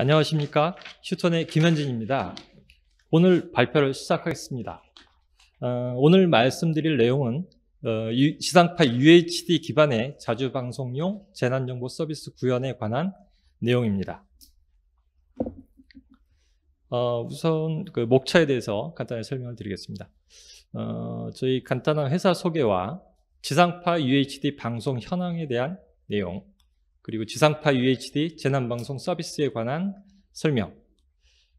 안녕하십니까. 슈톤의 김현진입니다. 오늘 발표를 시작하겠습니다. 어, 오늘 말씀드릴 내용은 어, 유, 지상파 UHD 기반의 자주방송용 재난정보 서비스 구현에 관한 내용입니다. 어, 우선 그 목차에 대해서 간단히 설명을 드리겠습니다. 어, 저희 간단한 회사 소개와 지상파 UHD 방송 현황에 대한 내용, 그리고 지상파 UHD 재난방송 서비스에 관한 설명,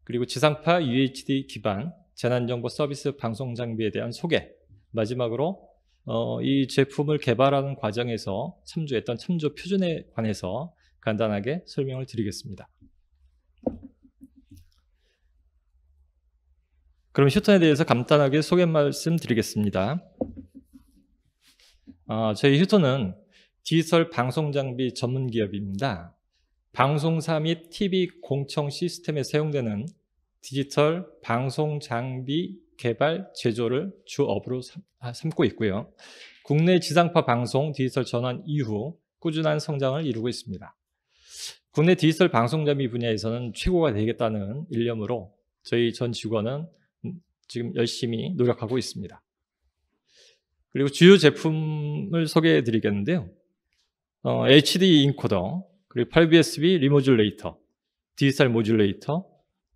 그리고 지상파 UHD 기반 재난정보 서비스 방송 장비에 대한 소개, 마지막으로 어, 이 제품을 개발하는 과정에서 참조했던 참조 표준에 관해서 간단하게 설명을 드리겠습니다. 그럼 휴턴에 대해서 간단하게 소개 말씀드리겠습니다. 어, 저희 휴턴은 디지털 방송 장비 전문 기업입니다. 방송사 및 TV 공청 시스템에 사용되는 디지털 방송 장비 개발, 제조를 주업으로 아, 삼고 있고요. 국내 지상파 방송 디지털 전환 이후 꾸준한 성장을 이루고 있습니다. 국내 디지털 방송 장비 분야에서는 최고가 되겠다는 일념으로 저희 전 직원은 지금 열심히 노력하고 있습니다. 그리고 주요 제품을 소개해 드리겠는데요. 어, HD 인코더, 그리고 8BSB 리모듈레이터, 디지털 모듈레이터,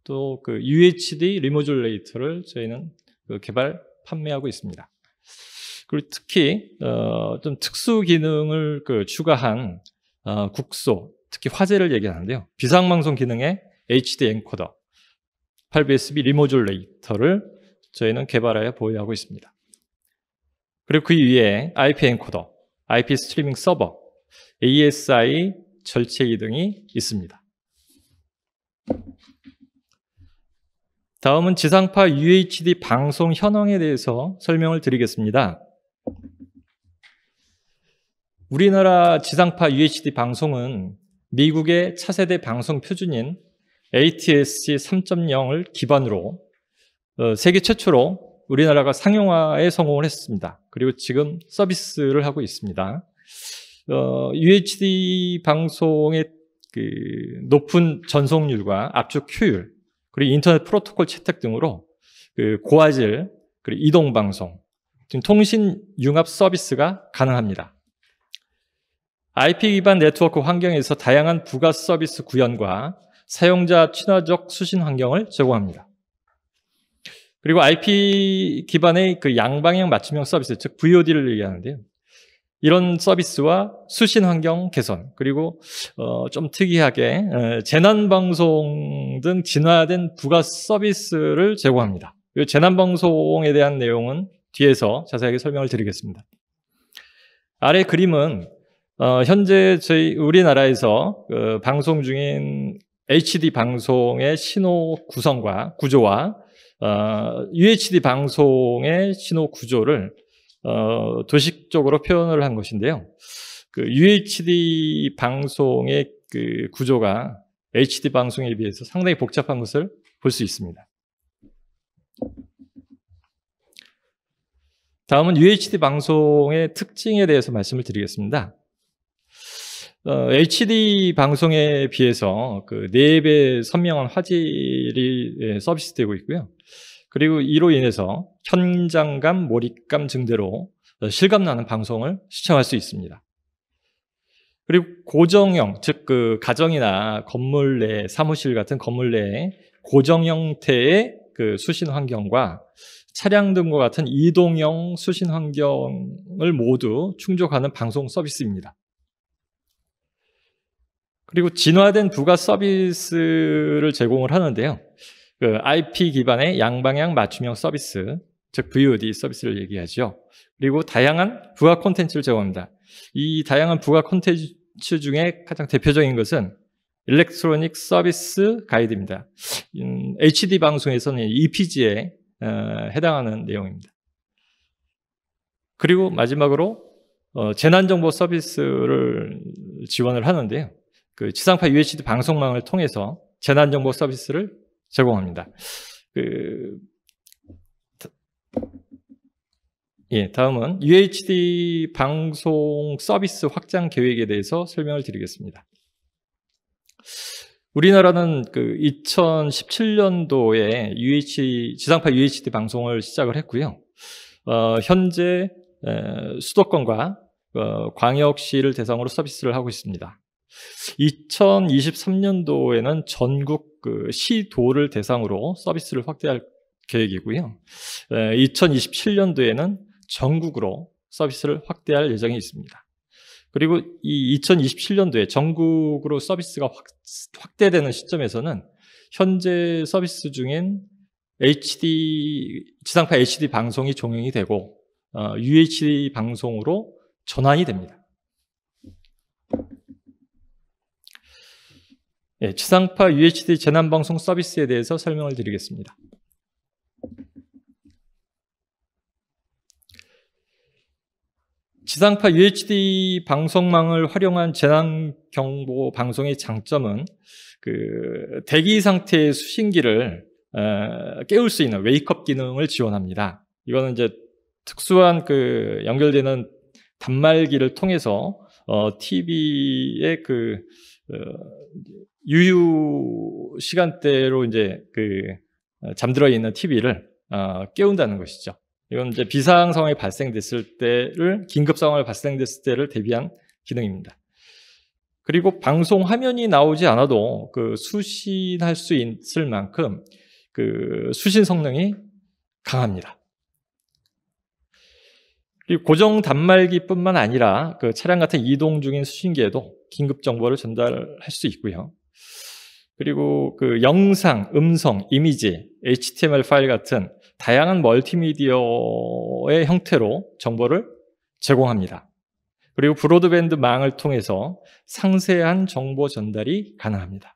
또 그 UHD 리모듈레이터를 저희는 그 개발 판매하고 있습니다. 그리고 특히 어, 좀 특수 기능을 그 추가한 어, 국소, 특히 화재를 얘기하는데요. 비상방송 기능의 HD 엔코더, 8BSB 리모듈레이터를 저희는 개발하여 보유하고 있습니다. 그리고 그 위에 IP 엔코더, IP 스트리밍 서버, ASI 절체기 등이 있습니다. 다음은 지상파 UHD 방송 현황에 대해서 설명을 드리겠습니다. 우리나라 지상파 UHD 방송은 미국의 차세대 방송 표준인 ATSC 3.0을 기반으로 어, 세계 최초로 우리나라가 상용화에 성공을 했습니다. 그리고 지금 서비스를 하고 있습니다. 어, UHD 방송의 그 높은 전송률과 압축 효율, 그리고 인터넷 프로토콜 채택 등으로 그 고화질, 그리고 이동 방송 등 통신 융합 서비스가 가능합니다. IP 기반 네트워크 환경에서 다양한 부가 서비스 구현과 사용자 친화적 수신 환경을 제공합니다. 그리고 IP 기반의 그 양방향 맞춤형 서비스, 즉 VOD를 얘기하는데요. 이런 서비스와 수신 환경 개선 그리고 어, 좀 특이하게 재난 방송 등 진화된 부가 서비스를 제공합니다. 이 재난 방송에 대한 내용은 뒤에서 자세하게 설명을 드리겠습니다. 아래 그림은 어, 현재 저희 우리나라에서 그 방송 중인 HD 방송의 신호 구성과 구조와 어, UHD 방송의 신호 구조를 어, 도식적으로 표현을 한 것인데요. 그 UHD 방송의 그 구조가 HD 방송에 비해서 상당히 복잡한 것을 볼 수 있습니다. 다음은 UHD 방송의 특징에 대해서 말씀을 드리겠습니다. 어, HD 방송에 비해서 그 4배 선명한 화질이 예, 서비스되고 있고요. 그리고 이로 인해서 현장감, 몰입감 증대로 실감나는 방송을 시청할 수 있습니다. 그리고 고정형, 즉 그 가정이나 건물 내 사무실 같은 건물 내에 고정 형태의 그 수신 환경과 차량 등과 같은 이동형 수신 환경을 모두 충족하는 방송 서비스입니다. 그리고 진화된 부가 서비스를 제공을 하는데요. 그 IP 기반의 양방향 맞춤형 서비스, 즉 VOD 서비스를 얘기하죠. 그리고 다양한 부가 콘텐츠를 제공합니다. 이 다양한 부가 콘텐츠 중에 가장 대표적인 것은 일렉트로닉 서비스 가이드입니다. 음, HD 방송에서는 EPG에 어, 해당하는 내용입니다. 그리고 마지막으로 어, 재난정보 서비스를 지원을 하는데요. 그 지상파 UHD 방송망을 통해서 재난정보 서비스를 제공합니다. 그, 예, 다음은 UHD 방송 서비스 확장 계획에 대해서 설명을 드리겠습니다. 우리나라는 그 2017년도에 UHD, 지상파 UHD 방송을 시작을 했고요. 어, 현재 에, 수도권과 어, 광역시를 대상으로 서비스를 하고 있습니다. 2023년도에는 전국 그 시도를 대상으로 서비스를 확대할 계획이고요. 2027년도에는 전국으로 서비스를 확대할 예정이 있습니다. 그리고 이 2027년도에 전국으로 서비스가 확, 확 대되는 시점에서는 현재 서비스 중엔 HD 지상파 HD 방송이 종영이 되고 어, UHD 방송으로 전환이 됩니다. 예, 지상파 UHD 재난방송 서비스에 대해서 설명을 드리겠습니다. 지상파 UHD 방송망을 활용한 재난경보 방송의 장점은 그 대기 상태의 수신기를 어, 깨울 수 있는 웨이크업 기능을 지원합니다. 이거는 이제 특수한 그 연결되는 단말기를 통해서 어, TV의 그 어, 유유 시간대로 이제 그 어, 잠들어 있는 TV를 어, 깨운다는 것이죠. 이건 이제 비상 상황이 발생됐을 때를 긴급 상황이 발생됐을 때를 대비한 기능입니다. 그리고 방송 화면이 나오지 않아도 그 수신할 수 있을 만큼 그 수신 성능이 강합니다. 그리고 고정 단말기뿐만 아니라 그 차량 같은 이동 중인 수신기에도 긴급 정보를 전달할 수 있고요. 그리고 그 영상, 음성, 이미지, HTML 파일 같은 다양한 멀티미디어의 형태로 정보를 제공합니다. 그리고 브로드밴드 망을 통해서 상세한 정보 전달이 가능합니다.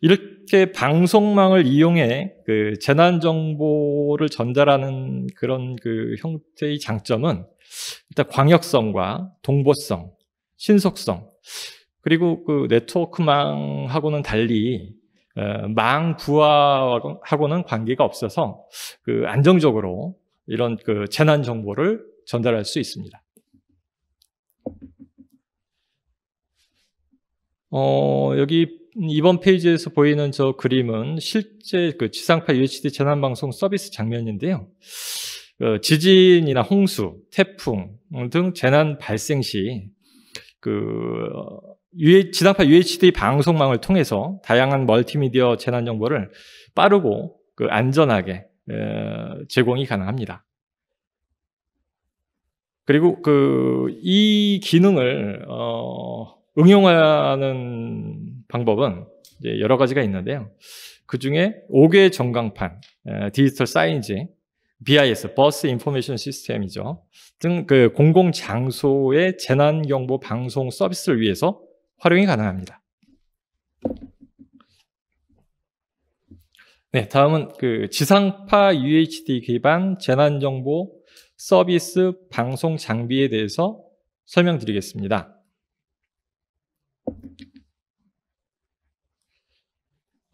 이렇게 방송망을 이용해 그 재난 정보를 전달하는 그런 그 형태의 장점은 일단 광역성과 동보성, 신속성 그리고 그 네트워크망하고는 달리 어, 망 부하하고는 관계가 없어서 그 안정적으로 이런 그 재난 정보를 전달할 수 있습니다. 어, 여기 이번 페이지에서 보이는 저 그림은 실제 그 지상파 UHD 재난방송 서비스 장면인데요. 그 지진이나 홍수, 태풍 등 재난 발생 시그 어, UH, 지상파 UHD 방송망을 통해서 다양한 멀티미디어 재난 정보를 빠르고 그 안전하게 어, 제공이 가능합니다. 그리고 그 이 기능을 어, 응용하는 방법은 여러 가지가 있는데요. 그 중에 5개 전광판, 디지털 사인지, BIS, 버스 인포메이션 시스템이죠. 등 그 공공 장소의 재난 경보 방송 서비스를 위해서 활용이 가능합니다. 네, 다음은 그 지상파 UHD 기반 재난정보 서비스 방송 장비에 대해서 설명드리겠습니다.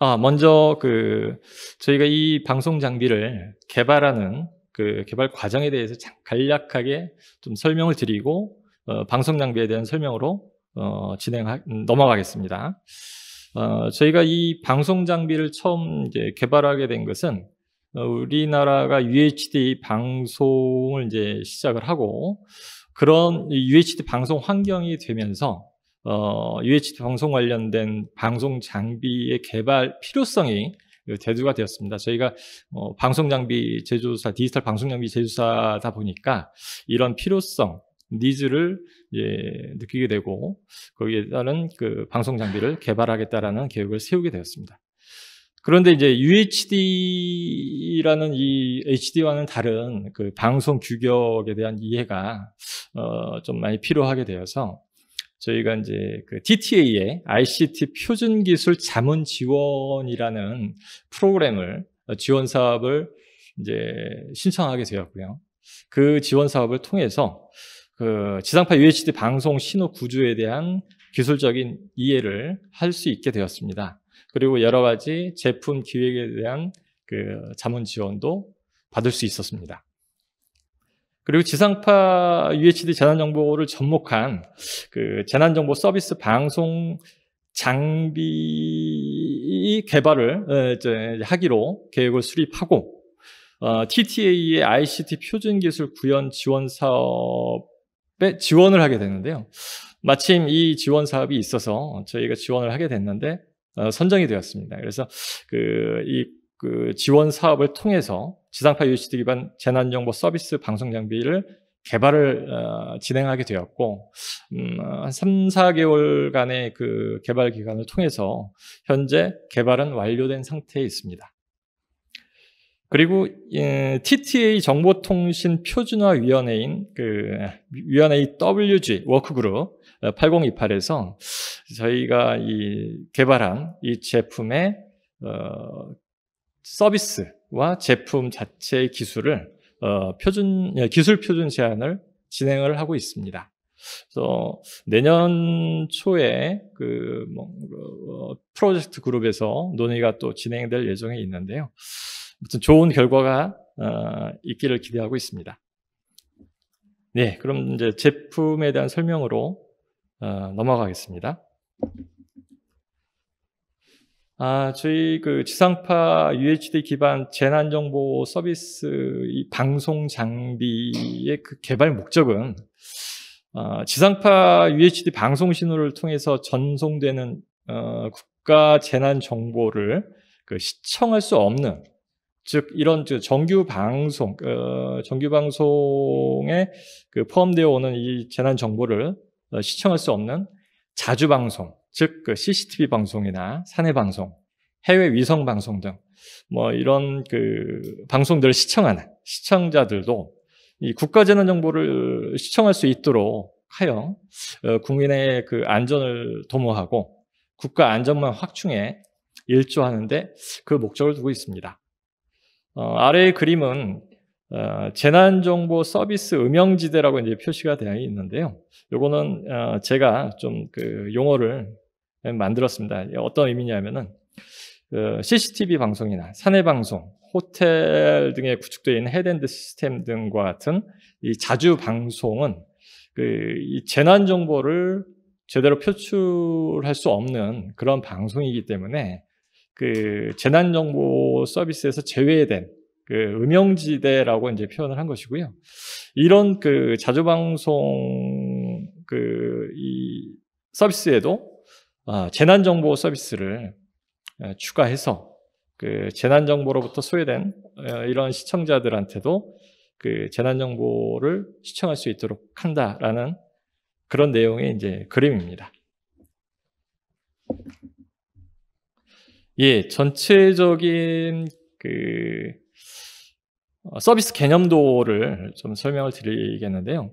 아, 먼저 그 저희가 이 방송 장비를 개발하는 그 개발 과정에 대해서 간략하게 좀 설명을 드리고 어, 방송 장비에 대한 설명으로 어, 진행하 음, 넘어가겠습니다. 어, 저희가 이 방송 장비를 처음 이제 개발하게 된 것은 어, 우리나라가 UHD 방송을 이제 시작을 하고 그런 UHD 방송 환경이 되면서 어, UHD 방송 관련된 방송 장비의 개발 필요성이 대두가 되었습니다. 저희가 어, 방송 장비 제조사, 디지털 방송 장비 제조사다 보니까 이런 필요성, 니즈를 예, 느끼게 되고 거기에 따른 그 방송 장비를 개발하겠다라는 계획을 세우게 되었습니다. 그런데 이제 UHD라는 이 HD와는 다른 그 방송 규격에 대한 이해가 어, 좀 많이 필요하게 되어서 저희가 이제 그 DTA의 ICT 표준 기술 자문 지원이라는 프로그램을 어, 지원 사업을 이제 신청하게 되었고요. 그 지원 사업을 통해서 그 지상파 UHD 방송 신호 구조에 대한 기술적인 이해를 할 수 있게 되었습니다. 그리고 여러 가지 제품 기획에 대한 그 자문 지원도 받을 수 있었습니다. 그리고 지상파 UHD 재난정보를 접목한 그 재난정보 서비스 방송 장비 개발을 어, 하기로 계획을 수립하고 어, TTA의 ICT 표준 기술 구현 지원 사업 지원을 하게 되는데요. 마침 이 지원 사업이 있어서 저희가 지원을 하게 됐는데 어, 선정이 되었습니다. 그래서 그 이그 그 지원 사업을 통해서 지상파 UHD 기반 재난정보 서비스 방송 장비를 개발을 어, 진행하게 되었고 음, 한 3, 4개월간의 그 개발 기간을 통해서 현재 개발은 완료된 상태에 있습니다. 그리고 TTA 예, 정보통신 표준화위원회인 그 위원회의 WG 워크그룹 8028에서 어, 저희가 이 개발한 이 제품의 어, 서비스와 제품 자체의 기술을 어, 표준 예, 기술 표준 제안을 진행을 하고 있습니다. 그래서 내년 초에 그 뭐, 어, 프로젝트 그룹에서 논의가 또 진행될 예정이 있는데요. 아무튼 좋은 결과가 어, 있기를 기대하고 있습니다. 네, 그럼 이제 제품에 대한 설명으로 어, 넘어가겠습니다. 아, 저희 그 지상파 UHD 기반 재난정보 서비스 방송 장비의 그 개발 목적은 어, 지상파 UHD 방송 신호를 통해서 전송되는 어, 국가 재난 정보를 그 시청할 수 없는 즉 이런 정규 방송, 어, 정규 방송에 그 포함되어 오는 이 재난 정보를 어, 시청할 수 없는 자주 방송, 즉 CCTV 그 방송이나 사내 방송, 해외 위성 방송 등 뭐 이런 그 방송들을 시청하는 시청자들도 이 국가 재난 정보를 시청할 수 있도록 하여 어, 국민의 그 안전을 도모하고 국가 안전망확충에 일조하는데 그 목적을 두고 있습니다. 어, 아래의 그림은 어, 재난정보 서비스 음영지대라고 이제 표시가 되어 있는데요. 요거는 어, 제가 좀 그 용어를 만들었습니다. 어떤 의미냐면은 CCTV 그 방송이나 사내 방송, 호텔 등에 구축되어 있는 헤드엔드 시스템 등과 같은 이 자주 방송은 그 재난 정보를 제대로 표출할 수 없는 그런 방송이기 때문에 그 재난 정보 서비스에서 제외된 그 음영지대라고 이제 표현을 한 것이고요. 이런 그 자주 방송 그이 서비스에도 아, 재난 정보 서비스를 아, 추가해서 그 재난 정보로부터 소외된 아, 이런 시청자들한테도 그 재난 정보를 시청할 수 있도록 한다라는 그런 내용의 이제 그림입니다. 예, 전체적인 그 어, 서비스 개념도를 좀 설명을 드리겠는데요.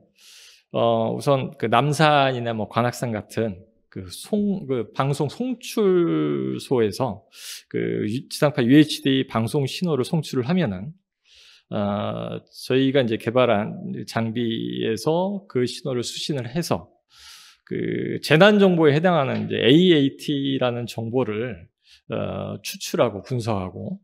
어, 우선 그 남산이나 뭐 관악산 같은 그, 송, 그 방송 송출소에서 그 지상파 UHD 방송 신호를 송출을 하면은 어, 저희가 이제 개발한 장비에서 그 신호를 수신을 해서 그 재난 정보에 해당하는 이제 AAT라는 정보를 어, 추출하고 분석하고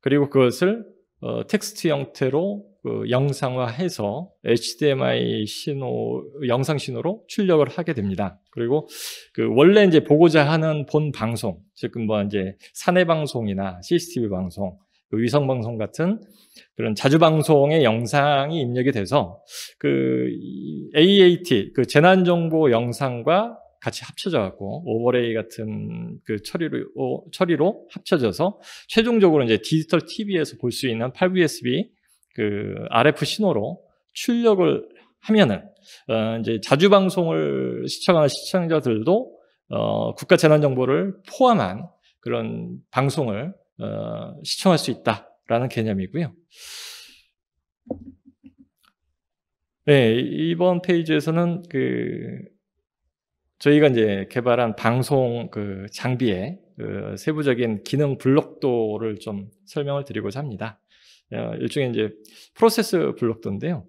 그리고 그것을 어, 텍스트 형태로 그 영상화해서 HDMI 신호 영상 신호로 출력을 하게 됩니다. 그리고 그 원래 이제 보고자 하는 본 방송, 즉뭐 이제 사내 방송이나 CCTV 방송, 그 위성 방송 같은 그런 자주 방송의 영상이 입력이 돼서 그 AAT 그 재난 정보 영상과 같이 합쳐져 갖고 오버레이 같은 그 처리로 처리로 합쳐져서 최종적으로 이제 디지털 TV에서 볼 수 있는 8VSB 그 RF 신호로 출력을 하면은 어, 이제 자주 방송을 시청하는 시청자들도 어, 국가 재난 정보를 포함한 그런 방송을 어, 시청할 수 있다라는 개념이고요. 네, 이번 페이지에서는 그 저희가 이제 개발한 방송 그 장비의 그 세부적인 기능 블록도를 좀 설명을 드리고자 합니다. 어, 일종의 이제 프로세스 블록도인데요.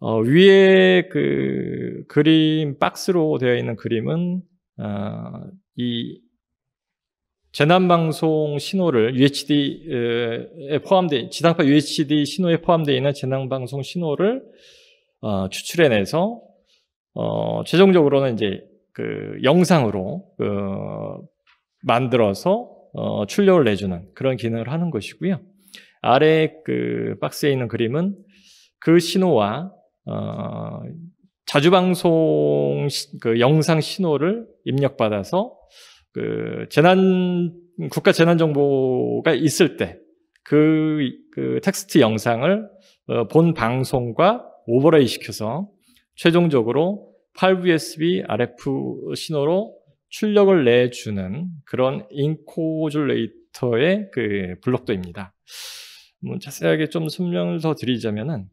어, 위에 그 그림 박스로 되어 있는 그림은 어, 이 재난방송 신호를 UHD에 포함된 지상파 UHD 신호에 포함되어 있는 재난방송 신호를 어, 추출해내서 어, 최종적으로는 이제 그 영상으로 그 만들어서 어 출력을 내주는 그런 기능을 하는 것이고요. 아래 그 박스에 있는 그림은 그 신호와 어 자주 방송 그 영상 신호를 입력받아서 그 재난 국가 재난 정보가 있을 때그그 그 텍스트 영상을 어본 방송과 오버레이 시켜서 최종적으로 8VSB RF 신호로 출력을 내주는 그런 인코줄레이터의 그 블록도입니다. 뭐 자세하게 좀 설명을 더 드리자면은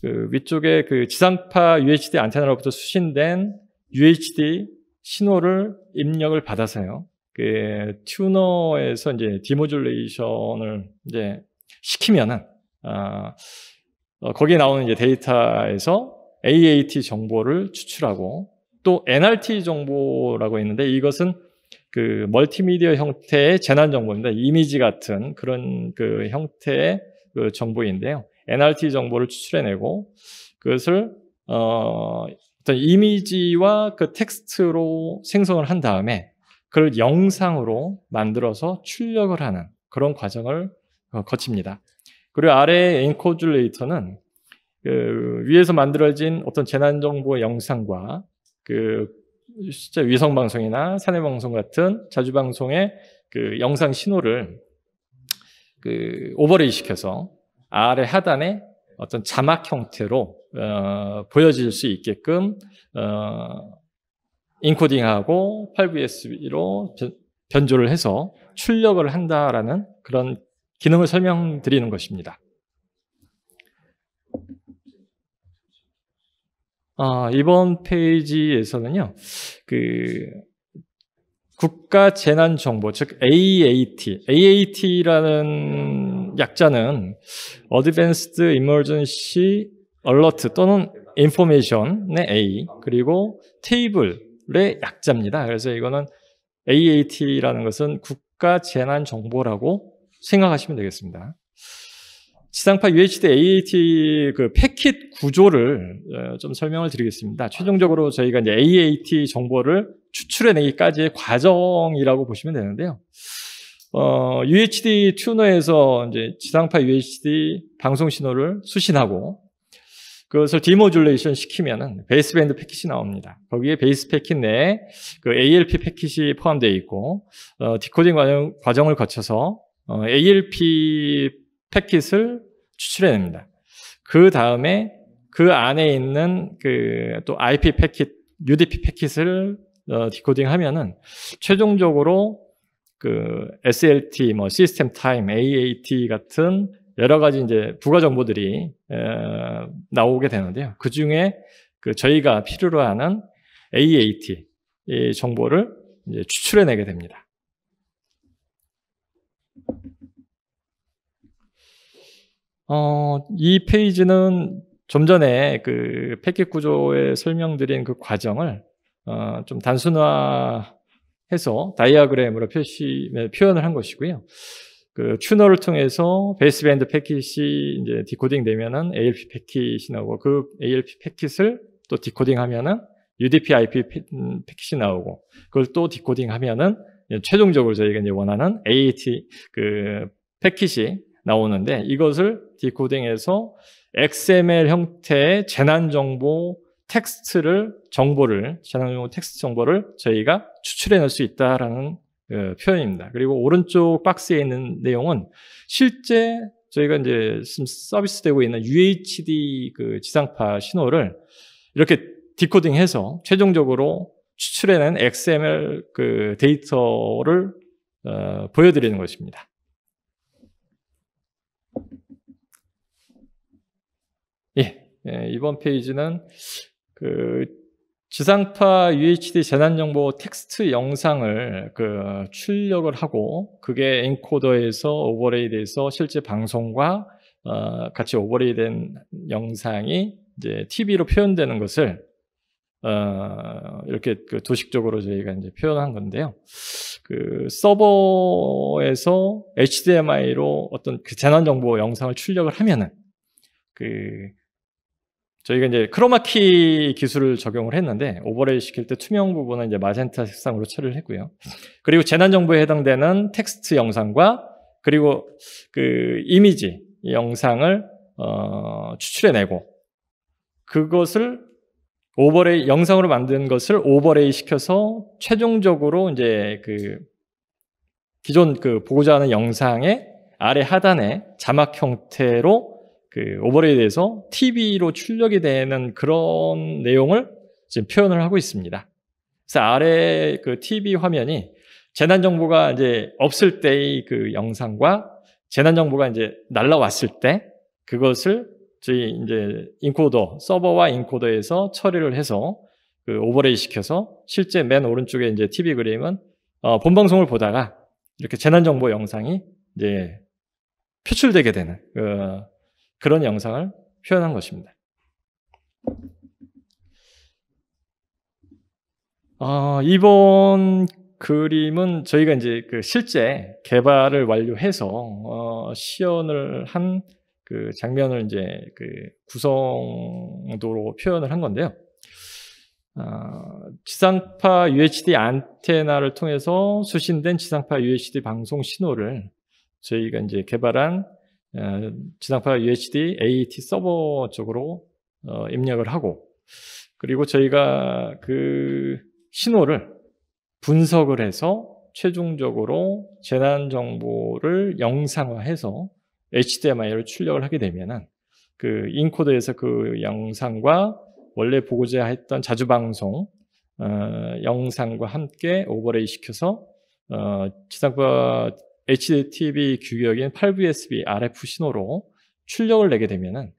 그 위쪽에 그 지상파 UHD 안테나로부터 수신된 UHD 신호를 입력을 받아서요. 그 튜너에서 이제 디모듈레이션을 이제 시키면은 아 어, 거기에 나오는 이제 데이터에서 AAT 정보를 추출하고 또 NRT 정보라고 있는데 이것은 그 멀티미디어 형태의 재난 정보입니다. 이미지 같은 그런 그 형태의 그 정보인데요. NRT 정보를 추출해내고 그것을 어 어떤 이미지와 그 텍스트로 생성을 한 다음에 그걸 영상으로 만들어서 출력을 하는 그런 과정을 어, 거칩니다. 그리고 아래의 엔코듈레이터는 그 위에서 만들어진 어떤 재난 정보 영상과 그 실제 위성 방송이나 사내 방송 같은 자주 방송의 그 영상 신호를 그 오버레이 시켜서 아래 하단에 어떤 자막 형태로 어, 보여질 수 있게끔 어, 인코딩하고 8VS로 변조를 해서 출력을 한다라는 그런 기능을 설명드리는 것입니다. 아, 이번 페이지에서는요, 그, 국가 재난 정보, 즉 AAT. AAT라는 약자는 Advanced Emergency Alert 또는 Information의 A, 그리고 테이블의 약자입니다. 그래서 이거는 AAT라는 것은 국가 재난 정보라고 생각하시면 되겠습니다. 지상파 UHD AAT 그 패킷 구조를 어, 좀 설명을 드리겠습니다. 최종적으로 저희가 이제 AAT 정보를 추출해내기까지의 과정이라고 보시면 되는데요. 어, UHD 튜너에서 이제 지상파 UHD 방송 신호를 수신하고 그것을 디모듈레이션 시키면은 베이스밴드 패킷이 나옵니다. 거기에 베이스 패킷 내에 그 ALP 패킷이 포함되어 있고 어, 디코딩 과정, 과정을 거쳐서 어, ALP 패킷을 추출해냅니다. 그 다음에 그 안에 있는 그 또 IP 패킷, UDP 패킷을 어, 디코딩하면은 최종적으로 그 SLT, 뭐 시스템 타임, AAT 같은 여러 가지 이제 부가 정보들이 에, 나오게 되는데요. 그 중에 그 저희가 필요로 하는 AAT 이 정보를 이제 추출해내게 됩니다. 어, 이 페이지는 좀 전에 그 패킷 구조에 설명드린 그 과정을 어, 좀 단순화해서 다이아그램으로 표시 표현을 한 것이고요. 그 튜너를 통해서 베이스밴드 패킷이 이제 디코딩 되면은 ALP 패킷이 나오고 그 ALP 패킷을 또 디코딩하면은 UDP IP 패킷이 나오고 그걸 또 디코딩하면은 최종적으로 저희가 이제 원하는 AAT 그 패킷이 나오는데 이것을 디코딩해서 XML 형태의 재난정보 텍스트를 정보를 재난정보 텍스트 정보를 저희가 추출해낼 수 있다라는 그 표현입니다. 그리고 오른쪽 박스에 있는 내용은 실제 저희가 이제 서비스되고 있는 UHD 그 지상파 신호를 이렇게 디코딩해서 최종적으로 추출해낸 XML 그 데이터를 어, 보여드리는 것입니다. 예, 이번 페이지는 그 지상파 UHD 재난정보 텍스트 영상을 그 출력을 하고 그게 엔코더에서 오버레이 돼서 실제 방송과 어, 같이 오버레이 된 영상이 이제 TV로 표현되는 것을 어, 이렇게 그 도식적으로 저희가 이제 표현한 건데요. 그 서버에서 HDMI로 어떤 그 재난 정보 영상을 출력을 하면은 그 저희가 이제 크로마키 기술을 적용을 했는데 오버레이 시킬 때 투명 부분은 이제 마젠타 색상으로 처리를 했고요. 그리고 재난 정보에 해당되는 텍스트 영상과 그리고 그 이미지 영상을 어, 추출해내고 그것을 오버레이 영상으로 만든 것을 오버레이 시켜서 최종적으로 이제 그 기존 그 보고자 하는 영상의 아래 하단에 자막 형태로 그 오버레이에 대해서 TV로 출력이 되는 그런 내용을 지금 표현을 하고 있습니다. 그래서 아래 그 TV 화면이 재난 정보가 이제 없을 때의 그 영상과 재난 정보가 이제 날라왔을 때 그것을 저희 이제 인코더 서버와 인코더에서 처리를 해서 그 오버레이 시켜서 실제 맨 오른쪽에 이제 TV 그림은 어, 본 방송을 보다가 이렇게 재난 정보 영상이 이제 표출되게 되는 그 그런 영상을 표현한 것입니다. 어, 이번 그림은 저희가 이제 그 실제 개발을 완료해서 어, 시연을 한 그 장면을 이제 그 구성도로 표현을 한 건데요. 어, 지상파 UHD 안테나를 통해서 수신된 지상파 UHD 방송 신호를 저희가 이제 개발한 지상파 UHD AT 서버 쪽으로 어, 입력을 하고 그리고 저희가 그 신호를 분석을 해서 최종적으로 재난 정보를 영상화해서 HDMI로 출력을 하게 되면은 그 인코더에서 그 영상과 원래 보고자 했던 자주 방송 어, 영상과 함께 오버레이 시켜서 어, 지상파 HDTV 규격인 8VSB RF 신호로 출력을 내게 되면은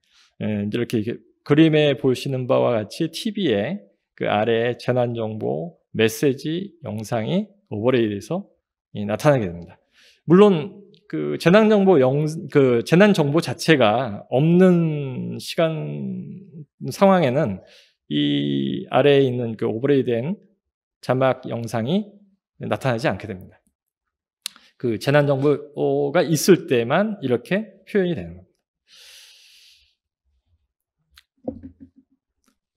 예, 이렇게 그림에 보시는 바와 같이 TV에 그 아래에 재난 정보, 메시지, 영상이 오버레이에서 나타나게 됩니다. 물론 그 재난 정보 영 그 재난 정보 자체가 없는 시간 상황에는 이 아래에 있는 그 오버레이된 자막 영상이 나타나지 않게 됩니다. 그 재난정보가 있을 때만 이렇게 표현이 되는 겁니다.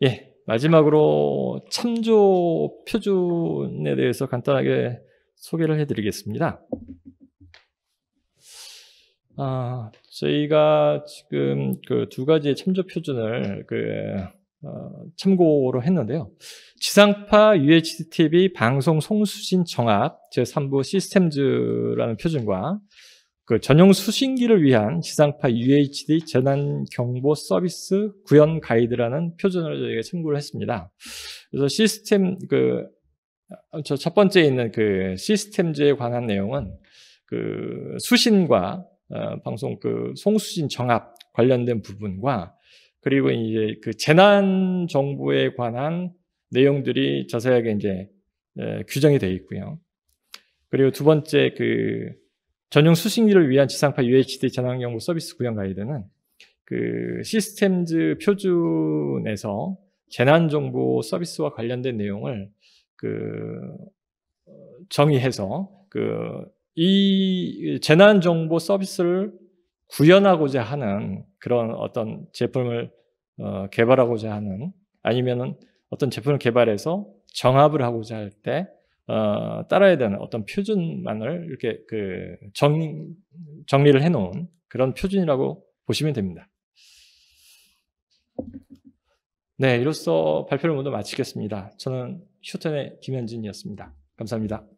예, 마지막으로 참조 표준에 대해서 간단하게 소개를 해드리겠습니다. 아, 저희가 지금 그 두 가지의 참조 표준을 그 어, 참고로 했는데요. 지상파 UHTV d 방송 송수신 정합 제3부 시스템즈라는 표준과 그 전용 수신기를 위한 지상파 UHD 재난 경보 서비스 구현 가이드라는 표준을 저희가 참고를 했습니다. 그래서 시스템 그 저첫 어, 번째 에 있는 그 시스템즈에 관한 내용은 그 수신과 어, 방송 그 송수신 정합 관련된 부분과 그리고 이제 그 재난 정보에 관한 내용들이 자세하게 이제 규정이 되어 있고요. 그리고 두 번째 그 전용 수신기를 위한 지상파 UHD 재난 경보 서비스 구현 가이드는 그 시스템즈 표준에서 재난 정보 서비스와 관련된 내용을 그 어, 정의해서 그 이 재난 정보 서비스를 구현하고자 하는 그런 어떤 제품을 어, 개발하고자 하는 아니면은 어떤 제품을 개발해서 정합을 하고자 할때 어, 따라야 되는 어떤 표준만을 이렇게 그 정, 정리를 해놓은 그런 표준이라고 보시면 됩니다. 네, 이로써 발표를 모두 마치겠습니다. 저는 휴턴의 김현진이었습니다. 감사합니다.